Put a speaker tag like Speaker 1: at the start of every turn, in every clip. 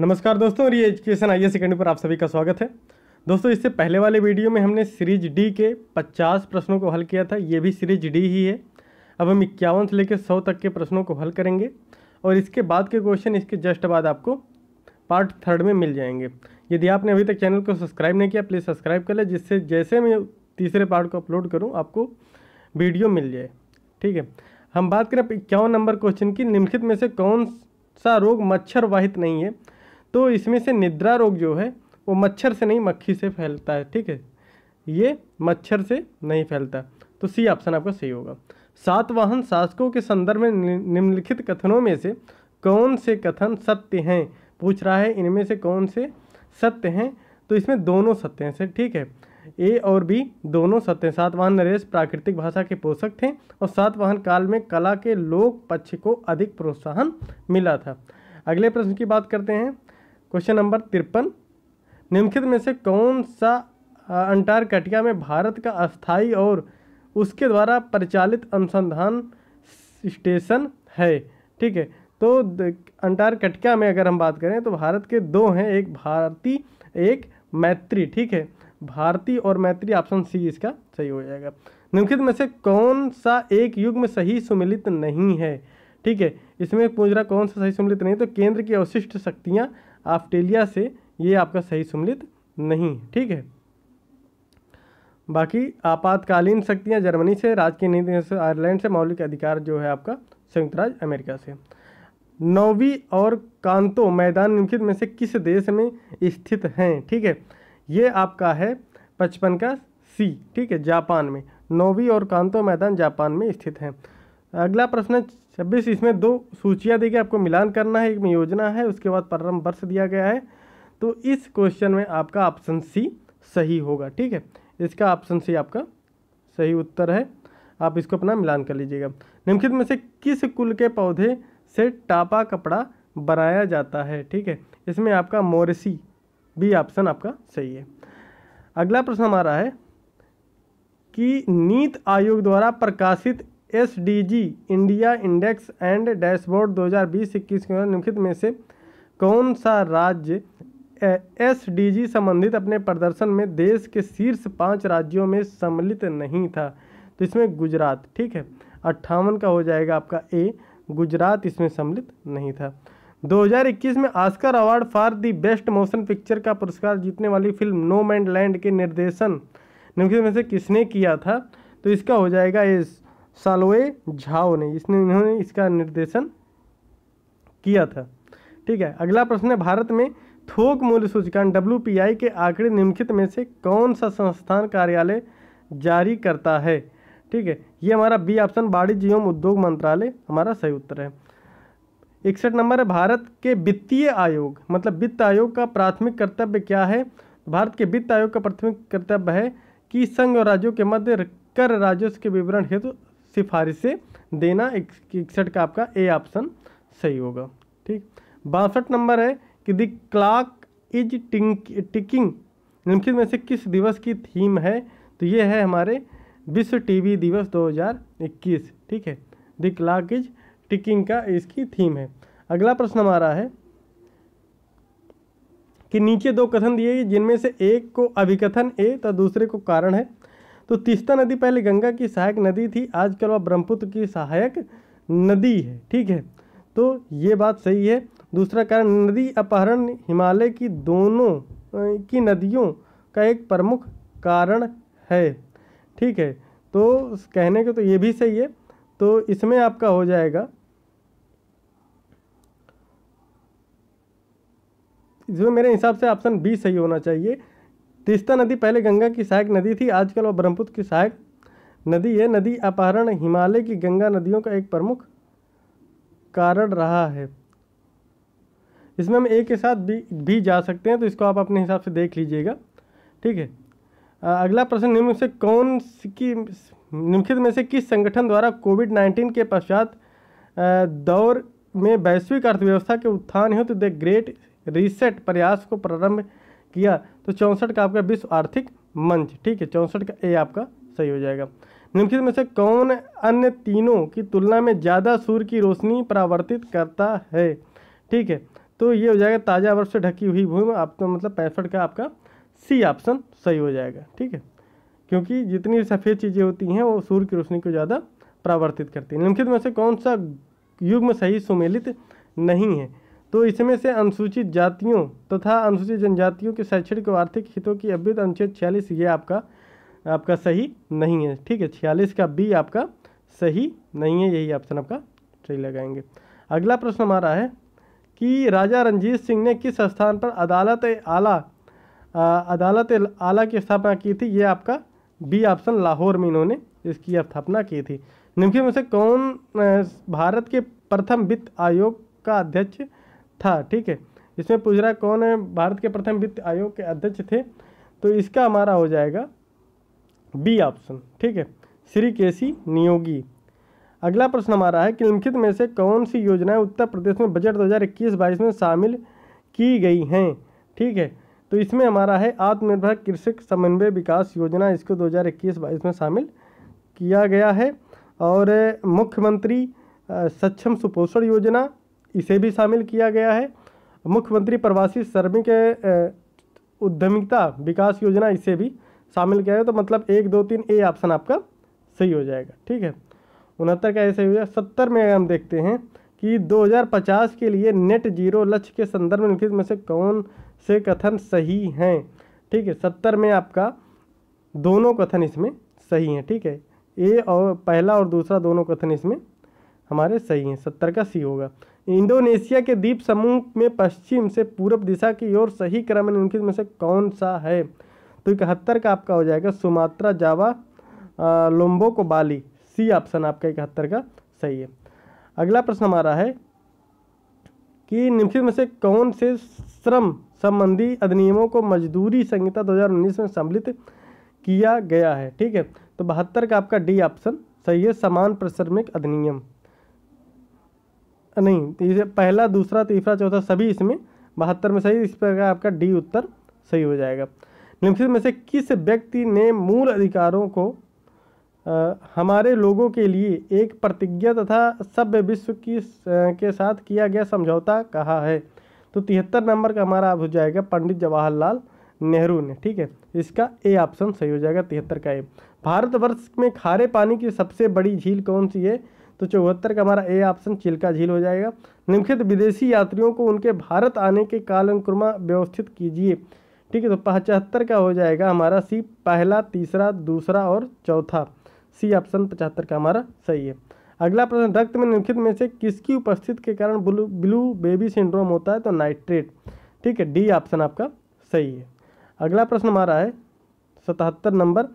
Speaker 1: नमस्कार दोस्तों री एजुकेशन आई सेकेंडरी पर आप सभी का स्वागत है दोस्तों इससे पहले वाले वीडियो में हमने सीरीज डी के 50 प्रश्नों को हल किया था ये भी सीरीज डी ही है अब हम इक्यावन से लेकर सौ तक के प्रश्नों को हल करेंगे और इसके बाद के क्वेश्चन इसके जस्ट बाद आपको पार्ट थर्ड में मिल जाएंगे यदि आपने अभी तक चैनल को सब्सक्राइब नहीं किया प्लीज़ सब्सक्राइब कर लें जिससे जैसे मैं तीसरे पार्ट को अपलोड करूँ आपको वीडियो मिल जाए ठीक है हम बात करें इक्यावन नंबर क्वेश्चन की निम्नलिखित में से कौन सा रोग मच्छर वाहित नहीं है तो इसमें से निद्रा रोग जो है वो मच्छर से नहीं मक्खी से फैलता है ठीक है ये मच्छर से नहीं फैलता तो सी ऑप्शन आपका सही होगा सातवाहन शासकों के संदर्भ में निम्नलिखित कथनों में से कौन से कथन सत्य हैं पूछ रहा है इनमें से कौन से सत्य हैं तो इसमें दोनों सत्य हैं सर ठीक है ए और बी दोनों सत्य हैं सातवाहन नरेश प्राकृतिक भाषा के पोषक थे और सातवाहन काल में कला के लोक पक्ष को अधिक प्रोत्साहन मिला था अगले प्रश्न की बात करते हैं क्वेश्चन नंबर तिरपन निम्नलिखित में से कौन सा अंटार्कटिका में भारत का अस्थाई और उसके द्वारा परिचालित अनुसंधान स्टेशन है ठीक है तो अंटार्कटिका में अगर हम बात करें तो भारत के दो हैं एक भारती एक मैत्री ठीक है भारती और मैत्री ऑप्शन सी इसका सही हो जाएगा निम्नलिखित में से कौन सा एक युग में सही सुमिलित नहीं है ठीक है इसमें पूछ रहा कौन सा सही सुमिलित नहीं तो केंद्र की अवशिष्ट शक्तियाँ आफ्टेलिया से ये आपका सही सम्मिलित नहीं ठीक है बाकी आपातकालीन शक्तियाँ जर्मनी से राजकीय नीति से आयरलैंड से मौलिक अधिकार जो है आपका संयुक्त राज्य अमेरिका से नौवी और कांतो मैदान निम्नलिखित में से किस देश में स्थित हैं ठीक है ये आपका है पचपन का सी ठीक है जापान में नौवी और कांतो मैदान जापान में स्थित हैं अगला प्रश्न है छब्बीस इसमें दो सूचियाँ देखिए आपको मिलान करना है एक में योजना है उसके बाद परम वर्ष दिया गया है तो इस क्वेश्चन में आपका ऑप्शन सी सही होगा ठीक है इसका ऑप्शन सी आपका सही उत्तर है आप इसको अपना मिलान कर लीजिएगा निम्नलिखित में से किस कुल के पौधे से टापा कपड़ा बनाया जाता है ठीक है इसमें आपका मोरसी भी ऑप्शन आपका सही है अगला प्रश्न हमारा है कि नीत आयोग द्वारा प्रकाशित S D G India index and dashboard 2020-21 के निम्नलिखित में से कौन सा राज्य एस डी जी संबंधित अपने प्रदर्शन में देश के शीर्ष पाँच राज्यों में सम्मिलित नहीं था तो इसमें गुजरात ठीक है अट्ठावन का हो जाएगा आपका ए गुजरात इसमें सम्मिलित नहीं था 2021 में Oscar award for the best motion picture का पुरस्कार जीतने वाली फिल्म नो मैंड लैंड के निर्देशन निम्नलिखित में से किसने किया था तो इसका हो जाएगा एस सालोए झाओ ने इसने इन्होंने इसका निर्देशन किया था ठीक है अगला प्रश्न है भारत में थोक मूल्य सूचकांक डब्ल्यू के आंकड़े निम्नलिखित में से कौन सा संस्थान कार्यालय जारी करता है ठीक है ये हमारा बी ऑप्शन वाणिज्य एवं उद्योग मंत्रालय हमारा सही उत्तर है इकसठ नंबर है भारत के वित्तीय आयोग मतलब वित्त आयोग का प्राथमिक कर्तव्य क्या है भारत के वित्त आयोग का प्राथमिक कर्तव्य है कि संघ और राज्यों के मध्य कर राजस्व के विवरण हेतु सिफारिशें देना इकसठ का आपका ए ऑप्शन सही होगा ठीक बासठ नंबर है कि द क्लाक इज टिकिंग निम्नलिखित में से किस दिवस की थीम है तो ये है हमारे विश्व टीवी दिवस 2021 ठीक है द क्लाक इज टिकिंग का इसकी थीम है अगला प्रश्न हमारा है कि नीचे दो कथन दिए जिनमें से एक को अभिकथन ए तथा दूसरे को कारण है तो तीस्ता नदी पहले गंगा की सहायक नदी थी आजकल वह ब्रह्मपुत्र की सहायक नदी है ठीक है तो ये बात सही है दूसरा कारण नदी अपहरण हिमालय की दोनों की नदियों का एक प्रमुख कारण है ठीक है तो कहने के तो ये भी सही है तो इसमें आपका हो जाएगा इसमें मेरे हिसाब से ऑप्शन बी सही होना चाहिए तीस्ता नदी पहले गंगा की सहायक नदी थी आजकल वह ब्रह्मपुत्र की सहायक नदी है नदी अपहरण हिमालय की गंगा नदियों का एक प्रमुख कारण रहा है इसमें हम ए के साथ भी भी जा सकते हैं तो इसको आप अपने हिसाब से देख लीजिएगा ठीक है अगला प्रश्न निम्न से कौन की निम्नलिखित में से किस संगठन द्वारा कोविड नाइन्टीन के पश्चात दौर में वैश्विक अर्थव्यवस्था के उत्थान हेतु द ग्रेट रीसेट प्रयास को प्रारंभ किया तो चौंसठ का आपका विश्व आर्थिक मंच ठीक है चौंसठ का ए आपका सही हो जाएगा निम्नलिखित में से कौन अन्य तीनों की तुलना में ज़्यादा सूर्य की रोशनी परावर्तित करता है ठीक है तो ये हो जाएगा ताज़ा बर्फ से ढकी हुई भूमि आपका तो मतलब पैंसठ का आपका सी ऑप्शन सही हो जाएगा ठीक है क्योंकि जितनी सफ़ेद चीज़ें होती हैं वो सूर्य की रोशनी को ज़्यादा परावर्तित करती हैं निम्नलिखित में से कौन सा युग में सही सुमेलित नहीं है तो इसमें से अनुसूचित जातियों तथा तो अनुसूचित जनजातियों के शैक्षणिक और आर्थिक हितों की अभ्युत अनुच्छेद छियालीस ये आपका आपका सही नहीं है ठीक है छियालीस का बी आपका सही नहीं है यही ऑप्शन आपका सही लगाएंगे अगला प्रश्न हमारा है कि राजा रंजीत सिंह ने किस स्थान पर अदालत आला आ, अदालत आला की स्थापना की थी ये आपका बी ऑप्शन लाहौर में इन्होंने इसकी स्थापना की थी निम्न में से कौन भारत के प्रथम वित्त आयोग का अध्यक्ष था ठीक है इसमें पूछ रहा कौन है भारत के प्रथम वित्त आयोग के अध्यक्ष थे तो इसका हमारा हो जाएगा बी ऑप्शन ठीक है श्री केसी नियोगी अगला प्रश्न हमारा है कि निम्नलिखित में से कौन सी योजनाएं उत्तर प्रदेश में बजट 2021-22 में शामिल की गई हैं ठीक है तो इसमें हमारा है आत्मनिर्भर कृषक समन्वय विकास योजना इसको 2021-22 में शामिल किया गया है और मुख्यमंत्री सक्षम सुपोषण योजना इसे भी शामिल किया गया है मुख्यमंत्री प्रवासी श्रमिक उद्यमिता विकास योजना इसे भी शामिल किया गया तो मतलब एक दो तीन ए ऑप्शन आपका सही हो जाएगा ठीक है उनहत्तर का ऐसे हुआ सत्तर में हम देखते हैं कि 2050 के लिए नेट जीरो लक्ष्य के संदर्भ में लिखित में से कौन से कथन सही हैं ठीक है सत्तर में आपका दोनों कथन इसमें सही हैं ठीक है ए और पहला और दूसरा दोनों कथन इसमें हमारे सही हैं सत्तर का सी होगा इंडोनेशिया के द्वीप समूह में पश्चिम से पूर्व दिशा की ओर सही क्रम में निम्नलिखित में से कौन सा है तो इकहत्तर का आपका हो जाएगा सुमात्रा जावा लोम्बो को बाली सी ऑप्शन आपका इकहत्तर का सही है अगला प्रश्न हमारा है कि निम्नलिखित में से कौन से श्रम संबंधी अधिनियमों को मजदूरी संहिता 2019 में सम्मिलित किया गया है ठीक है तो बहत्तर का आपका डी ऑप्शन सही है समान प्रश्रमिक अधिनियम नहीं पहला दूसरा तीसरा चौथा सभी इसमें बहत्तर में सही इस प्रकार आपका डी उत्तर सही हो जाएगा निम्नलिखित में से किस व्यक्ति ने मूल अधिकारों को आ, हमारे लोगों के लिए एक प्रतिज्ञा तथा सभ्य विश्व की के साथ किया गया समझौता कहा है तो तिहत्तर नंबर का हमारा हो जाएगा पंडित जवाहरलाल नेहरू ने ठीक है इसका ए ऑप्शन सही हो जाएगा तिहत्तर का ए भारतवर्ष में खारे पानी की सबसे बड़ी झील कौन सी है तो चौहत्तर का हमारा ए ऑप्शन चिल्का झील हो जाएगा निम्नलिखित विदेशी यात्रियों को उनके भारत आने के कालक्रमा व्यवस्थित कीजिए ठीक है तो पचहत्तर का हो जाएगा हमारा सी पहला तीसरा दूसरा और चौथा सी ऑप्शन पचहत्तर का हमारा सही है अगला प्रश्न रक्त में निम्नलिखित में से किसकी उपस्थिति के कारण ब्लू ब्लू बेबी सिंड्रोम होता है तो नाइट्रेट ठीक है डी ऑप्शन आपका सही है अगला प्रश्न हमारा है सतहत्तर नंबर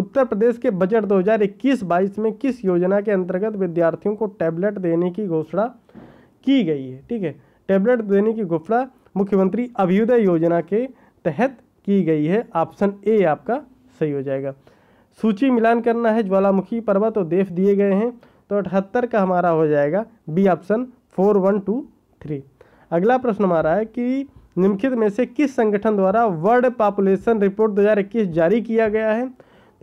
Speaker 1: उत्तर प्रदेश के बजट 2021-22 में किस योजना के अंतर्गत विद्यार्थियों को टैबलेट देने की घोषणा की गई है ठीक है टैबलेट देने की घोषणा मुख्यमंत्री अभ्युदय योजना के तहत की गई है ऑप्शन ए आपका सही हो जाएगा सूची मिलान करना है ज्वालामुखी पर्वत और देश दिए गए हैं तो अठहत्तर का हमारा हो जाएगा B option four one two three अगला प्रश्न हमारा है कि निम्नलिखित में से किस संगठन द्वारा वर्ल्ड पॉपुलेशन रिपोर्ट 2021 जारी किया गया है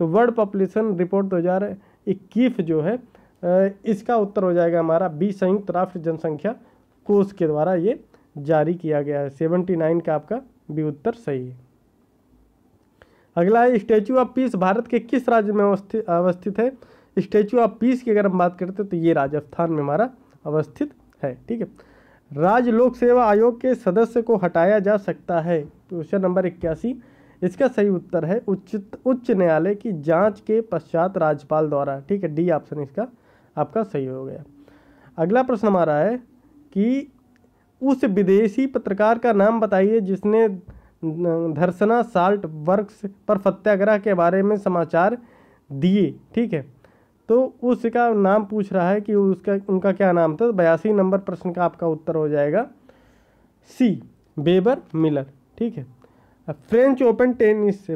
Speaker 1: तो वर्ल्ड पॉपुलेशन रिपोर्ट 2021 जो है इसका उत्तर हो जाएगा हमारा बी संयुक्त राष्ट्र जनसंख्या कोष के द्वारा ये जारी किया गया है सेवेंटी नाइन का आपका भी उत्तर सही है अगला है स्टैचू ऑफ पीस भारत के किस राज्य में अवस्थित है स्टैचू ऑफ पीस की अगर हम बात करते हैं तो ये राजस्थान में हमारा अवस्थित है ठीक है राज्य लोक सेवा आयोग के सदस्य को हटाया जा सकता है क्वेश्चन नंबर इक्यासी इसका सही उत्तर है उच्च उच्च न्यायालय की जांच के पश्चात राज्यपाल द्वारा ठीक है डी ऑप्शन इसका आपका सही हो गया अगला प्रश्न हमारा है कि उस विदेशी पत्रकार का नाम बताइए जिसने धर्सना साल्ट वर्क्स पर सत्याग्रह के बारे में समाचार दिए ठीक है तो उसका नाम पूछ रहा है कि उसका उनका क्या नाम था बयासी नंबर प्रश्न का आपका उत्तर हो जाएगा सी बेबर मिलर ठीक है फ्रेंच ओपन टेनिस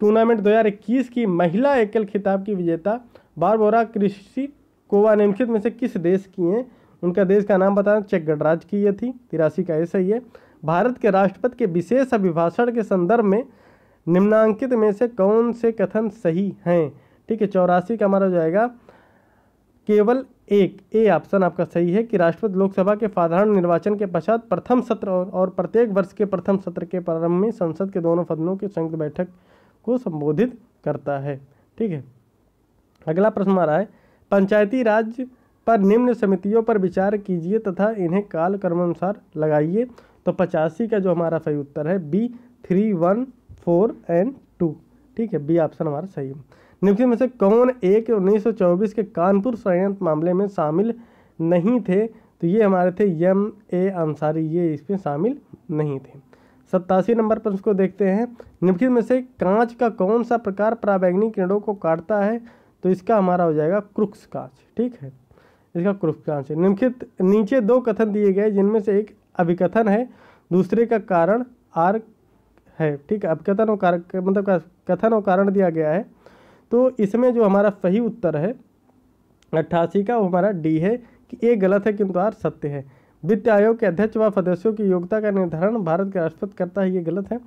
Speaker 1: टूर्नामेंट 2021 की महिला एकल खिताब की विजेता बारबोरा कृषि कोवा निम्नलिखित में से किस देश की हैं उनका देश का नाम बताना चेक गणराज की ये थी तिरासी का ऐसा ही है भारत के राष्ट्रपति के विशेष अभिभाषण के संदर्भ में निम्नांकित में से कौन से कथन सही हैं ठीक है चौरासी का हमारा जाएगा केवल एक ए ऑप्शन आपका सही है कि राष्ट्रपति लोकसभा के साधारण निर्वाचन के पश्चात प्रथम सत्र और प्रत्येक वर्ष के प्रथम सत्र के प्रारंभ में संसद के दोनों सदनों की संयुक्त बैठक को संबोधित करता है ठीक है अगला प्रश्न आ रहा है पंचायती राज पर निम्न समितियों पर विचार कीजिए तथा इन्हें काल क्रमानुसार लगाइए तो पचासी का जो हमारा सही उत्तर है B three one four and two ठीक है बी ऑप्शन हमारा सही है निम्नलिखित में से कौन एक उन्नीस के कानपुर षडयंत्र मामले में शामिल नहीं थे तो ये हमारे थे यम ए अंसारी ये इसमें शामिल नहीं थे सत्तासी नंबर पर उसको देखते हैं निम्नलिखित में से कांच का कौन सा प्रकार प्रावैग्निक किरणों को काटता है तो इसका हमारा हो जाएगा क्रुक्स कांच ठीक है इसका क्रुक्स कांच है निम्नलिखित नीचे दो कथन दिए गए जिनमें से एक अभिकथन है दूसरे का कारण आर है ठीक है अभिकथन और कारक मतलब कथन और कारण दिया गया है तो इसमें जो हमारा सही उत्तर है अट्ठासी का वो हमारा डी है कि ये गलत है किंतु आर सत्य है वित्त आयोग के अध्यक्ष व सदस्यों की योग्यता का निर्धारण भारत के राष्ट्रपति करता है ये गलत है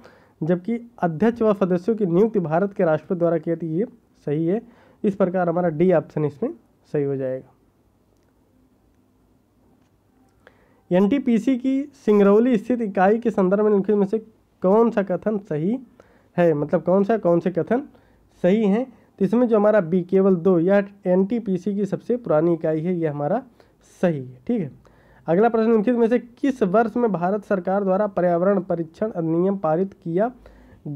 Speaker 1: जबकि अध्यक्ष व सदस्यों की नियुक्ति भारत के राष्ट्रपति द्वारा की जाती ये सही है इस प्रकार हमारा डी ऑप्शन इसमें सही हो जाएगा सी की सिंगरौली स्थित इकाई के संदर्भ में लिखित में से कौन सा कथन सही है मतलब कौन सा कौन से कथन सही हैं तो इसमें जो हमारा बी केवल दो यह एन की सबसे पुरानी इकाई है यह हमारा सही है ठीक है अगला प्रश्न निम्नलिखित में से किस वर्ष में भारत सरकार द्वारा पर्यावरण परीक्षण अधिनियम पारित किया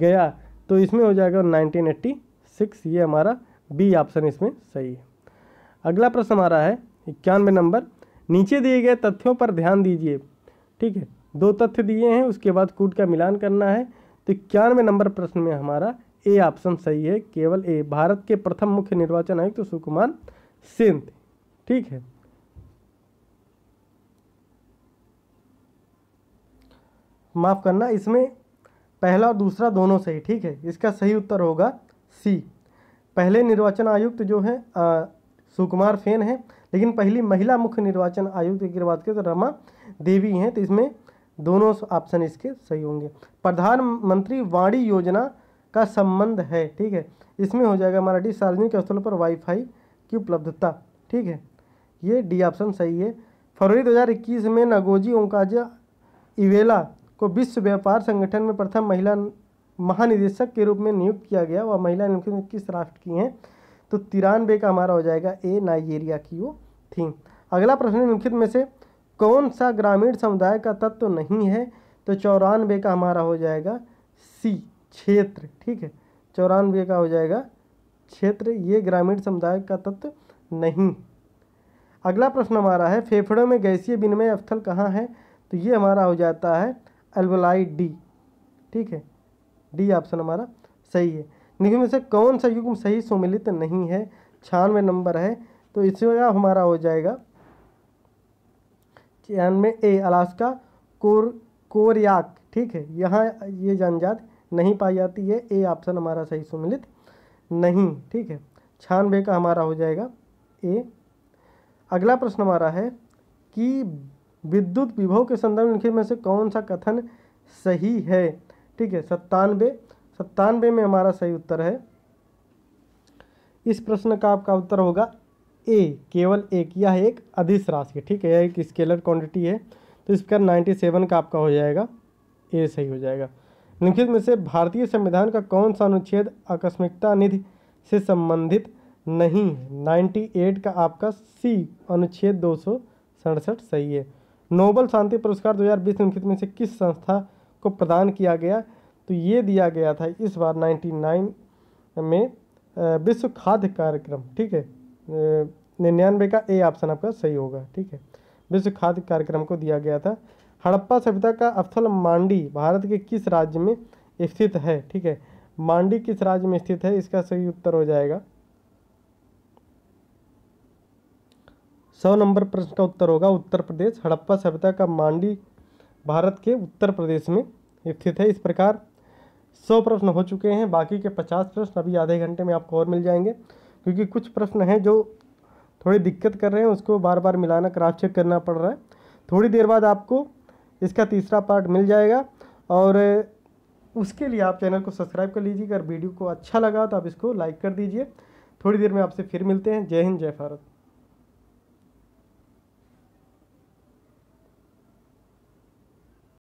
Speaker 1: गया तो इसमें हो जाएगा 1986 ये हमारा बी ऑप्शन इसमें सही है अगला प्रश्न हमारा है इक्यानवे नंबर नीचे दिए गए तथ्यों पर ध्यान दीजिए ठीक है दो तथ्य दिए हैं उसके बाद कूट का मिलान करना है तो इक्यानवे नंबर प्रश्न में हमारा ए ऑप्शन सही है केवल ए भारत के प्रथम मुख्य निर्वाचन आयुक्त तो सुकुमार सिंह थे ठीक है माफ़ करना इसमें पहला और दूसरा दोनों सही ठीक है इसका सही उत्तर होगा सी पहले निर्वाचन आयुक्त तो जो है आ, सुकुमार सेन है लेकिन पहली महिला मुख्य निर्वाचन आयुक्त की बात करें तो रमा देवी हैं तो इसमें दोनों ऑप्शन इसके सही होंगे प्रधानमंत्री वाणी योजना का संबंध है ठीक है इसमें हो जाएगा हमारा डी सार्वजनिक स्थलों पर वाईफाई की उपलब्धता ठीक है ये डी ऑप्शन सही है फरवरी 2021 में नगोजी ओंकाजा इवेला को विश्व व्यापार संगठन में प्रथम महिला महानिदेशक के रूप में नियुक्त किया गया वह महिला इक्कीस राष्ट्र की हैं तो तिरानवे का हमारा हो जाएगा ए नाइजेरिया की वो थी अगला प्रश्न निम्नलिखित में से कौन सा ग्रामीण समुदाय का तत्व तो नहीं है तो चौरानवे का हमारा हो जाएगा सी क्षेत्र ठीक है चौरानवे का हो जाएगा क्षेत्र ये ग्रामीण समुदाय का तत्व नहीं अगला प्रश्न हमारा है फेफड़ों में गैसीय विनिमय स्थल कहाँ है तो ये हमारा हो जाता है अल्बलाई डी ठीक है डी ऑप्शन हमारा सही है निम्न में से कौन सा युग्म सही सुमिलित नहीं है छियानवे नंबर है तो इसका हमारा हो जाएगा छियानवे ए अलास्का कोर कोरियाक ठीक है यहाँ ये जनजाति जनजात नहीं पाई जाती है ए ऑप्शन हमारा सही सुमिलित नहीं ठीक है छानबे का हमारा हो जाएगा ए अगला प्रश्न हमारा है कि विद्युत विभव के संदर्भ में लिखित में से कौन सा कथन सही है ठीक है सत्तानवे सत्तानवे में हमारा सही उत्तर है इस प्रश्न का आपका उत्तर होगा ए केवल एक यह एक अधिस राशि ठीक है यह एक स्केलर क्वांटिटी है तो इस प्रकार नाइन्टी सेवन का आपका हो जाएगा ए सही हो जाएगा निम्नलिखित में से भारतीय संविधान का कौन सा अनुच्छेद आकस्मिकता निधि से संबंधित नहीं है नाइन्टी एट का आपका सी अनुच्छेद दो सौ सड़सठ सही है नोबल शांति पुरस्कार 2020 निम्नलिखित में से किस संस्था को प्रदान किया गया तो ये दिया गया था इस बार 99 में विश्व खाद्य कार्यक्रम ठीक है निन्यानवे का ए ऑप्शन आपका सही होगा ठीक है विश्व खाद्य कार्यक्रम को दिया गया था हड़प्पा सभ्यता का स्थल मांडी भारत के किस राज्य में स्थित है ठीक है मांडी किस राज्य में स्थित है इसका सही उत्तर हो जाएगा सौ नंबर प्रश्न का उत्तर होगा उत्तर प्रदेश हड़प्पा सभ्यता का मांडी भारत के उत्तर प्रदेश में स्थित है इस प्रकार सौ प्रश्न हो चुके हैं बाकी के पचास प्रश्न अभी आधे घंटे में आपको और मिल जाएंगे क्योंकि कुछ प्रश्न हैं जो थोड़ी दिक्कत कर रहे हैं उसको बार बार मिलाना क्रास चेक करना पड़ रहा है थोड़ी देर बाद आपको इसका तीसरा पार्ट मिल जाएगा और उसके लिए आप चैनल को सब्सक्राइब कर लीजिए अगर वीडियो को अच्छा लगा तो आप इसको लाइक कर दीजिए थोड़ी देर में आपसे फिर मिलते हैं जय हिंद जय भारत